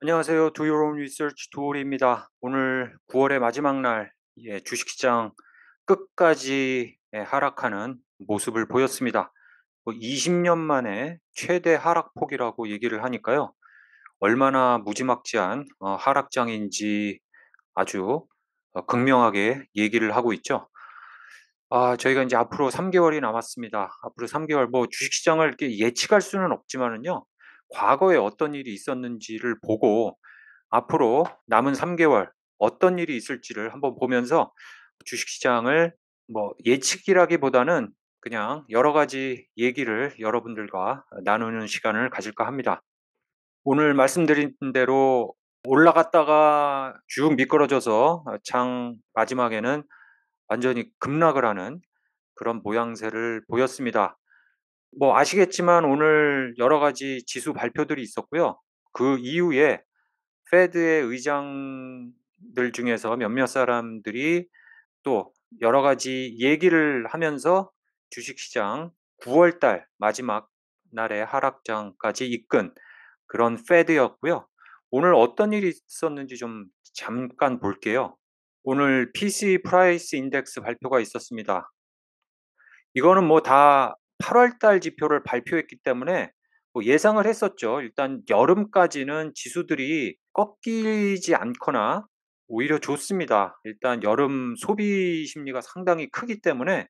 안녕하세요. Do Your Own Research 도올입니다. 오늘 9월의 마지막 날 예, 주식시장 끝까지 예, 하락하는 모습을 보였습니다. 20년 뭐 만에 최대 하락폭이라고 얘기를 하니까요. 얼마나 무지막지한 어, 하락장인지 아주 어, 극명하게 얘기를 하고 있죠. 아, 저희가 이제 앞으로 3개월이 남았습니다. 앞으로 3개월 뭐 주식시장을 이렇게 예측할 수는 없지만은요. 과거에 어떤 일이 있었는지를 보고 앞으로 남은 3개월 어떤 일이 있을지를 한번 보면서 주식시장을 뭐 예측이라기보다는 그냥 여러 가지 얘기를 여러분들과 나누는 시간을 가질까 합니다. 오늘 말씀드린 대로 올라갔다가 쭉 미끄러져서 장 마지막에는 완전히 급락을 하는 그런 모양새를 보였습니다. 뭐 아시겠지만 오늘 여러 가지 지수 발표들이 있었고요. 그 이후에 페드의 의장들 중에서 몇몇 사람들이 또 여러 가지 얘기를 하면서 주식시장 9월 달 마지막 날의 하락장까지 이끈 그런 패드였고요 오늘 어떤 일이 있었는지 좀 잠깐 볼게요. 오늘 PC 프라이스 인덱스 발표가 있었습니다. 이거는 뭐다 8월 달 지표를 발표했기 때문에 뭐 예상을 했었죠. 일단 여름까지는 지수들이 꺾이지 않거나 오히려 좋습니다. 일단 여름 소비 심리가 상당히 크기 때문에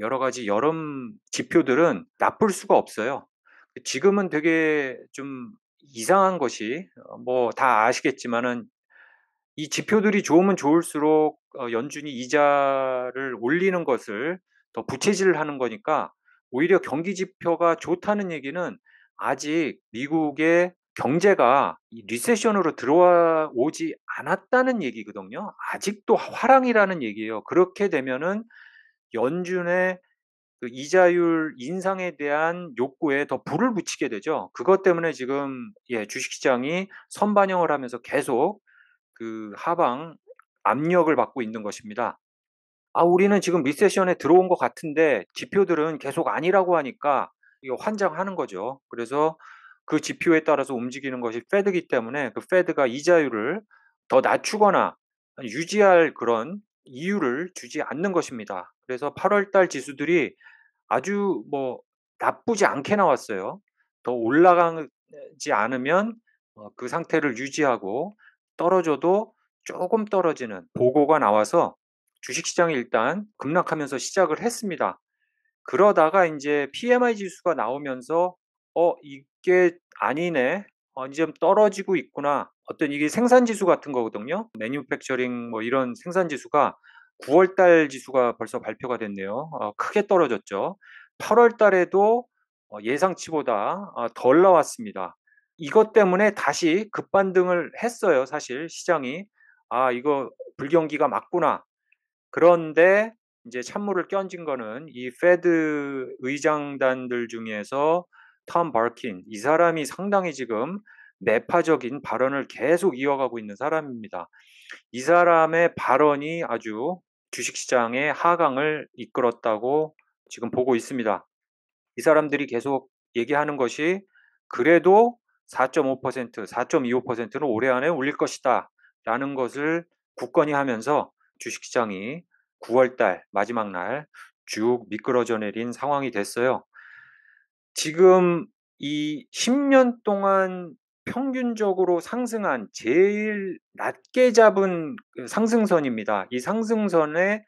여러 가지 여름 지표들은 나쁠 수가 없어요. 지금은 되게 좀 이상한 것이 어, 뭐다 아시겠지만은 이 지표들이 좋으면 좋을수록 어, 연준이 이자를 올리는 것을 더 부채질을 하는 거니까 오히려 경기 지표가 좋다는 얘기는 아직 미국의 경제가 리세션으로 들어오지 않았다는 얘기거든요. 아직도 화랑이라는 얘기예요. 그렇게 되면은 연준의 그 이자율 인상에 대한 욕구에 더 불을 붙이게 되죠. 그것 때문에 지금 예, 주식시장이 선반영을 하면서 계속 그 하방 압력을 받고 있는 것입니다. 아, 우리는 지금 리세션에 들어온 것 같은데 지표들은 계속 아니라고 하니까 환장하는 거죠. 그래서 그 지표에 따라서 움직이는 것이 패드기 때문에 그패드가 이자율을 더 낮추거나 유지할 그런 이유를 주지 않는 것입니다. 그래서 8월 달 지수들이 아주 뭐 나쁘지 않게 나왔어요. 더 올라가지 않으면 어, 그 상태를 유지하고 떨어져도 조금 떨어지는 보고가 나와서 주식시장이 일단 급락하면서 시작을 했습니다. 그러다가 이제 PMI 지수가 나오면서 어 이게 아니네 어, 이제 좀 떨어지고 있구나 어떤 이게 생산 지수 같은 거거든요. 매뉴팩처링 뭐 이런 생산 지수가 9월 달 지수가 벌써 발표가 됐네요. 어, 크게 떨어졌죠. 8월 달에도 어, 예상치보다 어, 덜 나왔습니다. 이것 때문에 다시 급반등을 했어요. 사실 시장이 아 이거 불경기가 맞구나 그런데 이제 찬물을 끼얹은 거는 이 페드 의장단들 중에서 톰 버킨 이 사람이 상당히 지금 매파적인 발언을 계속 이어가고 있는 사람입니다. 이 사람의 발언이 아주 주식시장의 하강을 이끌었다고 지금 보고 있습니다. 이 사람들이 계속 얘기하는 것이 그래도 4.5%, 4.25%는 올해 안에 올릴 것이다 라는 것을 굳건히 하면서 주식시장이 9월달 마지막 날 쭉 미끄러져 내린 상황이 됐어요. 지금 이 10년 동안 평균적으로 상승한 제일 낮게 잡은 그 상승선입니다. 이 상승선에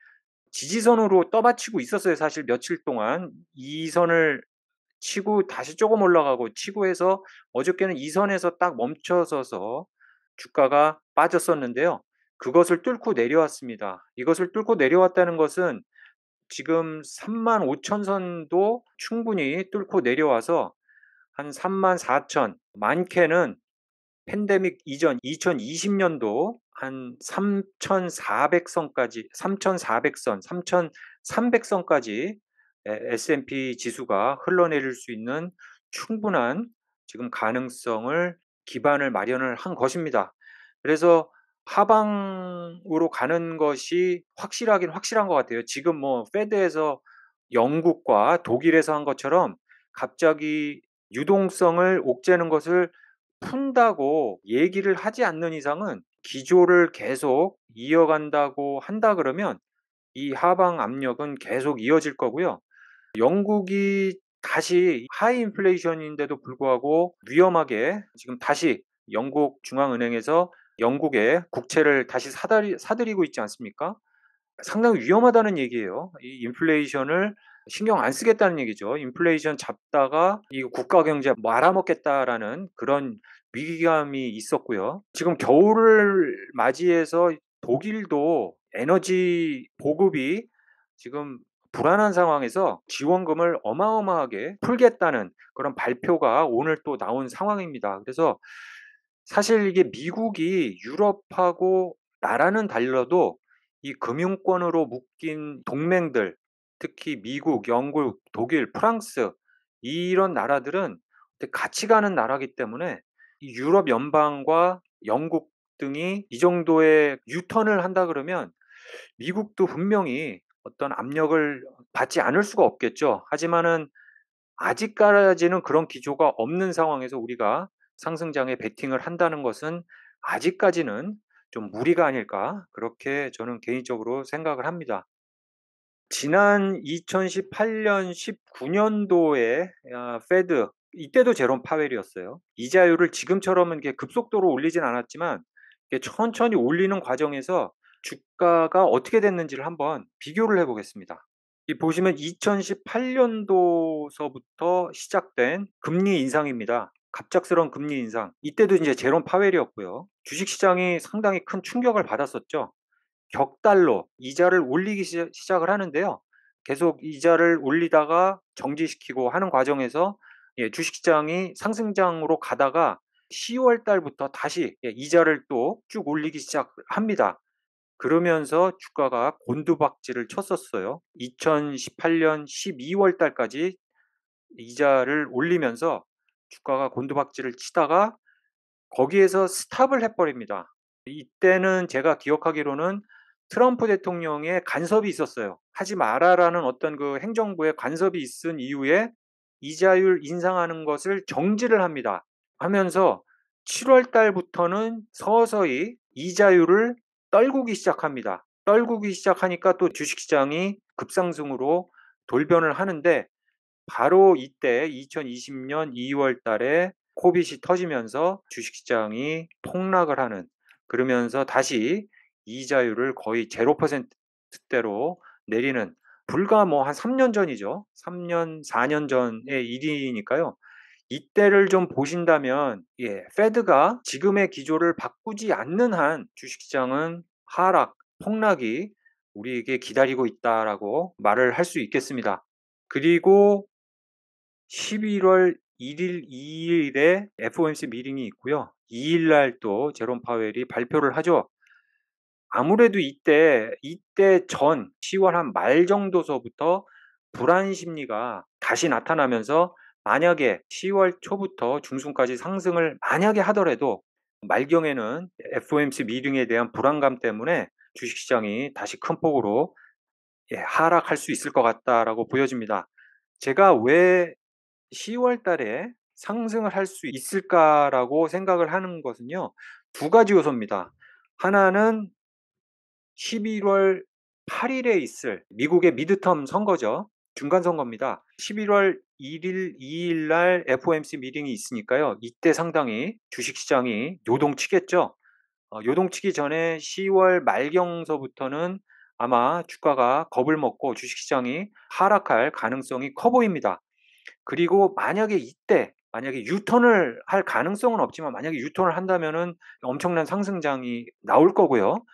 지지선으로 떠받치고 있었어요. 사실 며칠 동안 이 선을 치고 다시 조금 올라가고 치고 해서 어저께는 이 선에서 딱 멈춰서서 주가가 빠졌었는데요. 그것을 뚫고 내려왔습니다. 이것을 뚫고 내려왔다는 것은 지금 3만 5천 선도 충분히 뚫고 내려와서 한 3만 4천, 많게는 팬데믹 이전 2020년도 한 3,400선까지, 3,400선, 3,300선까지 S&P 지수가 흘러내릴 수 있는 충분한 지금 가능성을 기반을 마련을 한 것입니다. 그래서 하방으로 가는 것이 확실하긴 확실한 것 같아요. 지금 뭐 페드에서 영국과 독일에서 한 것처럼 갑자기 유동성을 옥죄는 것을 푼다고 얘기를 하지 않는 이상은 기조를 계속 이어간다고 한다 그러면 이 하방 압력은 계속 이어질 거고요. 영국이 다시 하이 인플레이션인데도 불구하고 위험하게 지금 다시 영국 중앙은행에서 영국에 국채를 다시 사다리, 사들이고 있지 않습니까? 상당히 위험하다는 얘기예요. 이 인플레이션을 신경 안 쓰겠다는 얘기죠. 인플레이션 잡다가 이 국가 경제 말아먹겠다라는 그런 위기감이 있었고요. 지금 겨울을 맞이해서 독일도 에너지 보급이 지금 불안한 상황에서 지원금을 어마어마하게 풀겠다는 그런 발표가 오늘 또 나온 상황입니다. 그래서 사실 이게 미국이 유럽하고 나라는 달라도 이 금융권으로 묶인 동맹들, 특히 미국, 영국, 독일, 프랑스 이런 나라들은 같이 가는 나라기 때문에 유럽 연방과 영국 등이 이 정도의 유턴을 한다 그러면 미국도 분명히 어떤 압력을 받지 않을 수가 없겠죠. 하지만은 아직까지는 그런 기조가 없는 상황에서 우리가 상승장에 베팅을 한다는 것은 아직까지는 좀 무리가 아닐까 그렇게 저는 개인적으로 생각을 합니다. 지난 2018년 19년도에 아, 페드 이때도 제롬 파웰이었어요. 이자율을 지금처럼은 이렇게 급속도로 올리진 않았지만 천천히 올리는 과정에서 주가가 어떻게 됐는지를 한번 비교를 해보겠습니다. 이 보시면 2018년도서부터 시작된 금리 인상입니다. 갑작스러운 금리 인상, 이때도 이제 제롬 파웰이었고요. 주식시장이 상당히 큰 충격을 받았었죠. 격달로 이자를 올리기 시작을 하는데요. 계속 이자를 올리다가 정지시키고 하는 과정에서 예, 주식시장이 상승장으로 가다가 10월 달부터 다시 예, 이자를 또 쭉 올리기 시작합니다. 그러면서 주가가 곤두박질을 쳤었어요. 2018년 12월 달까지 이자를 올리면서 주가가 곤두박질을 치다가 거기에서 스탑을 해버립니다. 이때는 제가 기억하기로는 트럼프 대통령의 간섭이 있었어요. 하지 마라라는 어떤 그 행정부의 간섭이 있은 이후에 이자율 인상하는 것을 정지를 합니다. 하면서 7월 달부터는 서서히 이자율을 떨구기 시작합니다. 떨구기 시작하니까 또 주식시장이 급상승으로 돌변을 하는데 바로 이때 2020년 2월 달에 코빗이 터지면서 주식시장이 폭락을 하는 그러면서 다시 이자율을 거의 제로 퍼센트대로 내리는 불과 뭐 한 3년 전이죠. 3년, 4년 전의 일이니까요. 이때를 좀 보신다면, 예, 페드가 지금의 기조를 바꾸지 않는 한 주식시장은 하락, 폭락이 우리에게 기다리고 있다라고 말을 할 수 있겠습니다. 그리고 11월 1일, 2일에 FOMC 미팅이 있고요. 2일 날 또 제롬 파웰이 발표를 하죠. 아무래도 이때 이때 전 10월 한 말 정도서부터 불안 심리가 다시 나타나면서 만약에 10월 초부터 중순까지 상승을 만약에 하더라도 말경에는 FOMC 미팅에 대한 불안감 때문에 주식시장이 다시 큰 폭으로 예, 하락할 수 있을 것 같다라고 보여집니다. 제가 왜 10월 달에 상승을 할 수 있을까라고 생각을 하는 것은요. 두 가지 요소입니다. 하나는 11월 8일에 있을 미국의 미드텀 선거죠. 중간 선거입니다. 11월 1일, 2일 날 FOMC 미팅이 있으니까요. 이때 상당히 주식시장이 요동치겠죠. 어, 요동치기 전에 10월 말경서부터는 아마 주가가 겁을 먹고 주식시장이 하락할 가능성이 커 보입니다. 그리고 만약에 이때 만약에 유턴을 할 가능성은 없지만 만약에 유턴을 한다면은 엄청난 상승장이 나올 거고요.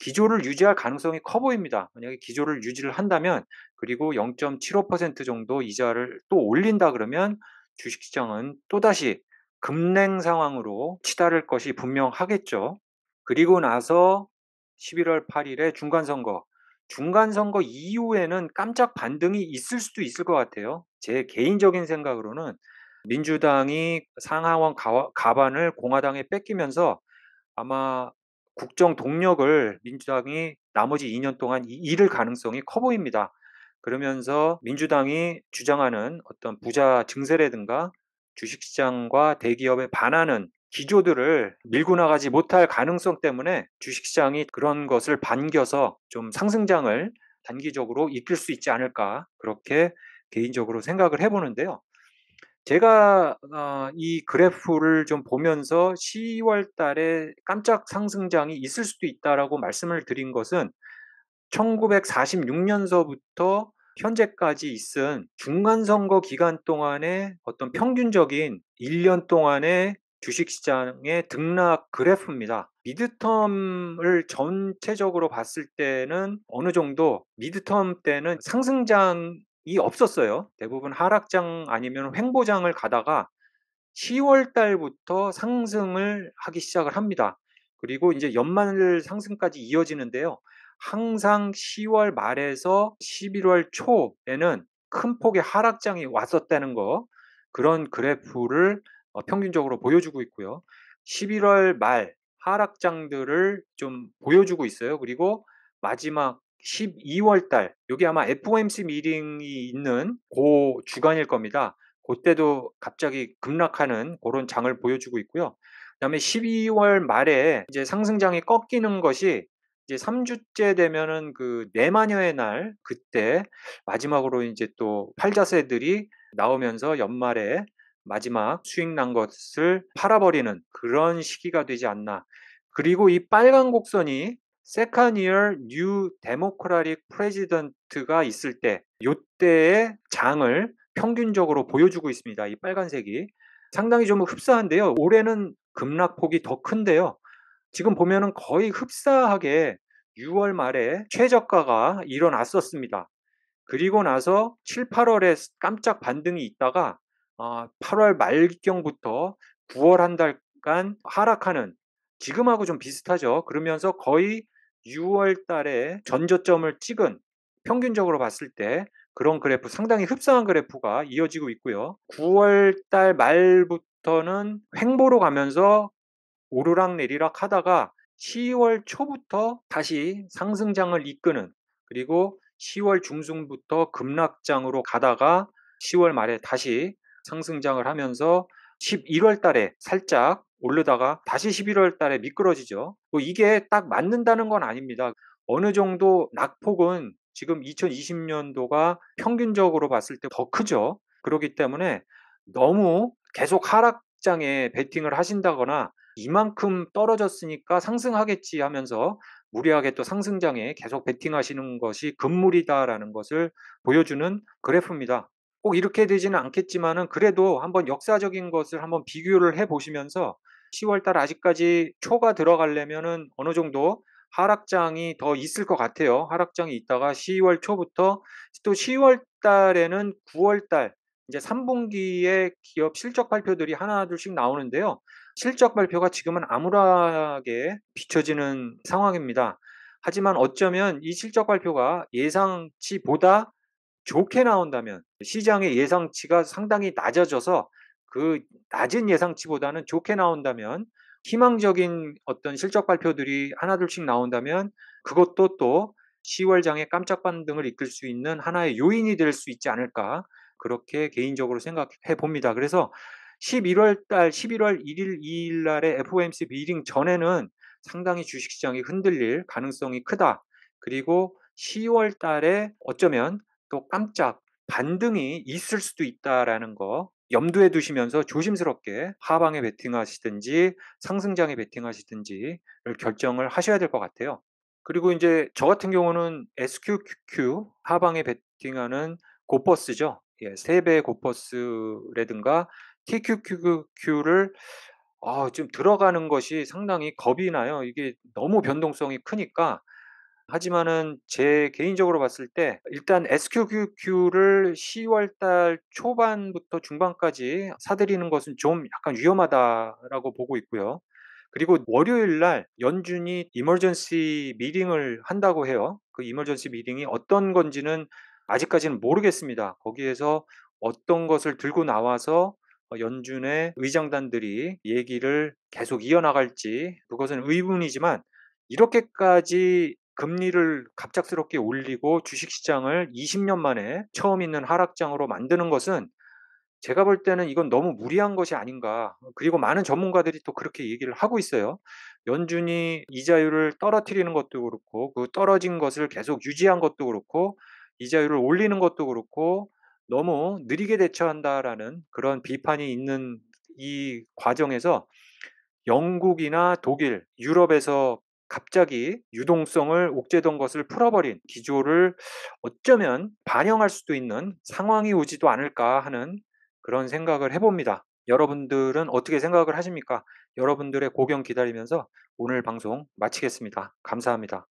기조를 유지할 가능성이 커 보입니다. 만약에 기조를 유지를 한다면 그리고 0.75% 정도 이자를 또 올린다 그러면 주식시장은 또다시 급냉 상황으로 치달을 것이 분명하겠죠. 그리고 나서 11월 8일에 중간선거 중간 선거 이후에는 깜짝 반등이 있을 수도 있을 것 같아요. 제 개인적인 생각으로는 민주당이 상하원 가반을 공화당에 뺏기면서 아마 국정 동력을 민주당이 나머지 2년 동안 잃을 가능성이 커 보입니다. 그러면서 민주당이 주장하는 어떤 부자 증세라든가 주식시장과 대기업에 반하는 기조들을 밀고 나가지 못할 가능성 때문에 주식시장이 그런 것을 반겨서 좀 상승장을 단기적으로 이끌 수 있지 않을까 그렇게 개인적으로 생각을 해보는데요. 제가 어, 이 그래프를 좀 보면서 10월 달에 깜짝 상승장이 있을 수도 있다라고 말씀을 드린 것은 1946년서부터 현재까지 있은 중간선거 기간 동안의 어떤 평균적인 1년 동안의 주식시장의 등락 그래프입니다. 미드텀을 전체적으로 봤을 때는 어느 정도 미드텀 때는 상승장 이 없었어요. 대부분 하락장 아니면 횡보장을 가다가 10월 달부터 상승을 하기 시작을 합니다. 그리고 이제 연말 상승까지 이어지는데요. 항상 10월 말에서 11월 초에는 큰 폭의 하락장이 왔었다는 거 그런 그래프를 어, 평균적으로 보여주고 있고요. 11월 말 하락장들을 좀 보여주고 있어요. 그리고 마지막 12월 달, 여기 아마 FOMC 미팅이 있는 고 주간일 겁니다. 그때도 갑자기 급락하는 그런 장을 보여주고 있고요. 그다음에 12월 말에 이제 상승장이 꺾이는 것이 이제 3주째 되면은 그 내마녀의 날 그때 마지막으로 이제 또 팔자세들이 나오면서 연말에 마지막 수익 난 것을 팔아버리는 그런 시기가 되지 않나. 그리고 이 빨간 곡선이 세컨 이어 뉴 데모크라틱 프레지던트가 있을 때 요때의 장을 평균적으로 보여주고 있습니다. 이 빨간색이 상당히 좀 흡사한데요. 올해는 급락폭이 더 큰데요. 지금 보면은 거의 흡사하게 6월 말에 최저가가 일어났었습니다. 그리고 나서 7, 8월에 깜짝 반등이 있다가 어, 8월 말경부터 9월 한 달간 하락하는 지금하고 좀 비슷하죠. 그러면서 거의 6월 달에 전저점을 찍은 평균적으로 봤을 때 그런 그래프 상당히 흡사한 그래프가 이어지고 있고요. 9월 달 말부터는 횡보로 가면서 오르락 내리락 하다가 10월 초부터 다시 상승장을 이끄는 그리고 10월 중순부터 급락장으로 가다가 10월 말에 다시 상승장을 하면서 11월 달에 살짝 오르다가 다시 11월 달에 미끄러지죠. 뭐 이게 딱 맞는다는 건 아닙니다. 어느 정도 낙폭은 지금 2020년도가 평균적으로 봤을 때 더 크죠. 그렇기 때문에 너무 계속 하락장에 베팅을 하신다거나 이만큼 떨어졌으니까 상승하겠지 하면서 무리하게 또 상승장에 계속 베팅하시는 것이 금물이다라는 것을 보여주는 그래프입니다. 꼭 이렇게 되지는 않겠지만은 그래도 한번 역사적인 것을 한번 비교를 해 보시면서 10월 달 아직까지 초가 들어가려면은 어느 정도 하락장이 더 있을 것 같아요. 하락장이 있다가 10월 초부터 또 10월 달에는 9월 달 이제 3분기에 기업 실적 발표들이 하나 둘씩 나오는데요. 실적 발표가 지금은 암울하게 비춰지는 상황입니다. 하지만 어쩌면 이 실적 발표가 예상치보다 좋게 나온다면 시장의 예상치가 상당히 낮아져서 그 낮은 예상치보다는 좋게 나온다면 희망적인 어떤 실적 발표들이 하나둘씩 나온다면 그것도 또 10월장에 깜짝 반등을 이끌 수 있는 하나의 요인이 될 수 있지 않을까 그렇게 개인적으로 생각해 봅니다. 그래서 11월 달 11월 1일 2일 날의 FOMC 미팅 전에는 상당히 주식시장이 흔들릴 가능성이 크다. 그리고 10월 달에 어쩌면 또 깜짝 반등이 있을 수도 있다라는 거 염두에 두시면서 조심스럽게 하방에 베팅하시든지 상승장에 베팅하시든지를 결정을 하셔야 될 것 같아요. 그리고 이제 저 같은 경우는 SQQQ 하방에 베팅하는 고퍼스죠. 예, 3배 고퍼스라든가 TQQQ를 아, 좀 들어가는 것이 상당히 겁이 나요. 이게 너무 변동성이 크니까 하지만은 제 개인적으로 봤을 때 일단 SQQQ를 10월 달 초반부터 중반까지 사들이는 것은 좀 약간 위험하다라고 보고 있고요. 그리고 월요일 날 연준이 이머전시 미팅을 한다고 해요. 그 이머전시 미팅이 어떤 건지는 아직까지는 모르겠습니다. 거기에서 어떤 것을 들고 나와서 연준의 의장단들이 얘기를 계속 이어나갈지 그것은 의문이지만 이렇게까지 금리를 갑작스럽게 올리고 주식시장을 20년 만에 처음 있는 하락장으로 만드는 것은 제가 볼 때는 이건 너무 무리한 것이 아닌가. 그리고 많은 전문가들이 또 그렇게 얘기를 하고 있어요. 연준이 이자율을 떨어뜨리는 것도 그렇고, 그 떨어진 것을 계속 유지한 것도 그렇고, 이자율을 올리는 것도 그렇고, 너무 느리게 대처한다라는 그런 비판이 있는 이 과정에서 영국이나 독일, 유럽에서 갑자기 유동성을 옥죄던 것을 풀어버린 기조를 어쩌면 반영할 수도 있는 상황이 오지도 않을까 하는 그런 생각을 해봅니다. 여러분들은 어떻게 생각을 하십니까? 여러분들의 고경 기다리면서 오늘 방송 마치겠습니다. 감사합니다.